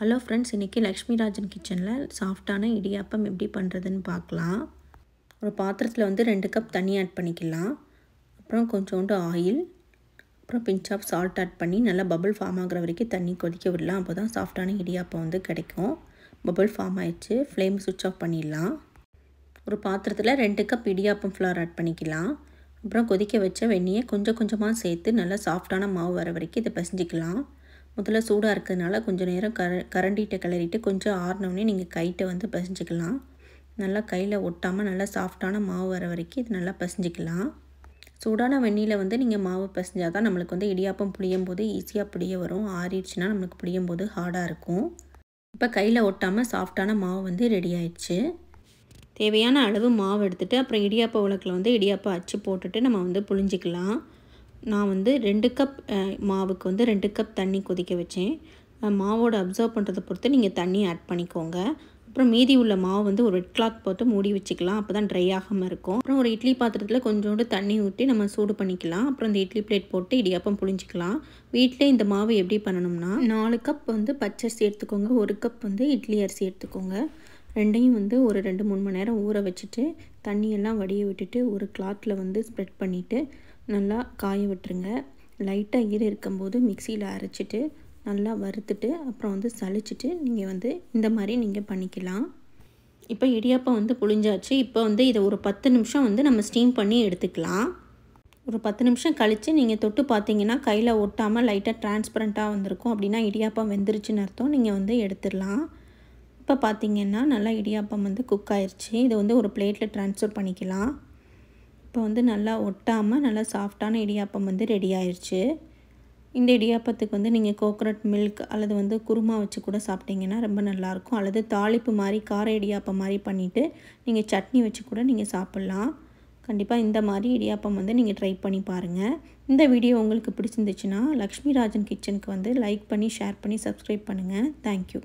hello friends இன்றைக்கி லக்ஷ்மி ராஜன் கிச்சனில் சாஃப்டான இடியாப்பம் எப்படி பண்ணுறதுன்னு பார்க்கலாம் ஒரு பாத்திரத்தில் வந்து ரெண்டு கப் தண்ணி ஆட் பண்ணிக்கலாம் அப்புறம் கொஞ்சோண்டு ஆயில் அப்புறம் பிஞ்ச் ஆஃப் சால்ட் ஆட் பண்ணி நல்லா பபுள் ஃபார்ம் ஆகிற வரைக்கும் தண்ணி கொதிக்க விடலாம் அப்போ தான் சாஃப்டான இடியாப்பம் வந்து கிடைக்கும் பபுள் ஃபார்ம் ஆயிடுச்சு ஃப்ளேம் சுவிட்ச் ஆஃப் பண்ணிடலாம் ஒரு பாத்திரத்தில் ரெண்டு கப் இடியாப்பம் ஃப்ளார் ஆட் பண்ணிக்கலாம் அப்புறம் கொதிக்க வச்ச வெண்ணியை கொஞ்சம் கொஞ்சமாக சேர்த்து நல்லா சாஃப்டான மாவு வர வரைக்கும் இதை பசிஞ்சிக்கலாம் முதல்ல சூடாக இருக்கிறதுனால கொஞ்சம் நேரம் கர கரண்டிகிட்ட கிளறிட்டு கொஞ்சம் ஆறினோடனே நீங்கள் கைட்டை வந்து பசிஞ்சிக்கலாம் நல்லா கையில் ஒட்டாமல் நல்லா சாஃப்டான மாவு வர வரைக்கும் இது நல்லா பசிஞ்சிக்கலாம் சூடான வெண்ணியில் வந்து நீங்கள் மாவு பசிஞ்சால் தான் நம்மளுக்கு வந்து இடியாப்பம் புளியும் போது ஈஸியாக புளிய வரும் ஆறிடுச்சுன்னா நம்மளுக்கு புளியும் போது ஹார்டாக இருக்கும் இப்போ கையில் ஒட்டாமல் சாஃப்டான மாவு வந்து ரெடி ஆயிடுச்சு தேவையான அளவு மாவு எடுத்துகிட்டு அப்புறம் இடியாப்ப உலக்கில் வந்து இடியாப்பம் அச்சு போட்டுட்டு நம்ம வந்து புளிஞ்சிக்கலாம் நான் வந்து ரெண்டு கப் மாவுக்கு வந்து ரெண்டு கப் தண்ணி கொதிக்க வச்சேன் மாவோட அப்சர்வ் பண்ணுறதை பொறுத்து நீங்கள் தண்ணி ஆட் பண்ணிக்கோங்க அப்புறம் மீதி உள்ள மாவு வந்து ஒரு ரெட் கிளாத் போட்டு மூடி வச்சுக்கலாம் அப்போ தான் ட்ரை ஆகாமல் இருக்கும் அப்புறம் ஒரு இட்லி பாத்திரத்தில் கொஞ்சோண்டு தண்ணி ஊற்றி நம்ம சூடு பண்ணிக்கலாம் அப்புறம் இந்த இட்லி பிளேட் போட்டு இடியாப்பம் புளிஞ்சிக்கலாம் வீட்டிலே இந்த மாவு எப்படி பண்ணணும்னா நாலு கப் வந்து பச்சரிசி எடுத்துக்கோங்க ஒரு கப் வந்து இட்லி அரிசி எடுத்துக்கோங்க ரெண்டையும் வந்து ஒரு ரெண்டு மூணு மணி நேரம் ஊற வச்சுட்டு தண்ணியெல்லாம் வடிய விட்டுட்டு ஒரு கிளாத்தில் வந்து ஸ்ப்ரெட் பண்ணிவிட்டு நல்லா காய விட்டுருங்க லைட்டாக ஈர இருக்கும்போது மிக்சியில் அரைச்சிட்டு நல்லா வறுத்துட்டு அப்புறம் வந்து சளிச்சிட்டு நீங்கள் வந்து இந்த மாதிரி நீங்கள் பண்ணிக்கலாம் இப்போ இடியாப்பம் வந்து புழிஞ்சாச்சு இப்போ வந்து இதை ஒரு பத்து நிமிஷம் வந்து நம்ம ஸ்டீம் பண்ணி எடுத்துக்கலாம் ஒரு பத்து நிமிஷம் கழித்து நீங்கள் தொட்டு பார்த்தீங்கன்னா கையில் ஒட்டாமல் லைட்டாக டிரான்ஸ்பரண்ட்டாக வந்திருக்கும் அப்படின்னா இடியாப்பம் வெந்துருச்சுன்னு அர்த்தம் நீங்கள் வந்து எடுத்துடலாம் இப்போ பார்த்தீங்கன்னா நல்லா இடியாப்பம் வந்து குக் ஆயிடுச்சு இதை வந்து ஒரு பிளேட்டில் ட்ரான்ஸ்ஃபர் பண்ணிக்கலாம் இப்போ வந்து நல்லா ஒட்டாமல் நல்லா சாஃப்டான இடியாப்பம் வந்து ரெடி ஆயிடுச்சு இந்த இடியாப்பத்துக்கு வந்து நீங்கள் கோக்கனட் மில்க் அல்லது வந்து குருமா வச்சு கூட சாப்பிட்டிங்கன்னா ரொம்ப நல்லாயிருக்கும் அல்லது தாளிப்பு மாதிரி கார இடியாப்பம் மாதிரி பண்ணிவிட்டு நீங்கள் சட்னி வச்சு கூட நீங்கள் சாப்பிட்லாம் கண்டிப்பாக இந்த மாதிரி இடியாப்பம் வந்து நீங்கள் ட்ரை பண்ணி பாருங்கள் இந்த வீடியோ உங்களுக்கு பிடிச்சிருந்துச்சுன்னா லக்ஷ்மி ராஜன் கிச்சனுக்கு வந்து லைக் பண்ணி ஷேர் பண்ணி சப்ஸ்கிரைப் பண்ணுங்கள் தேங்க்யூ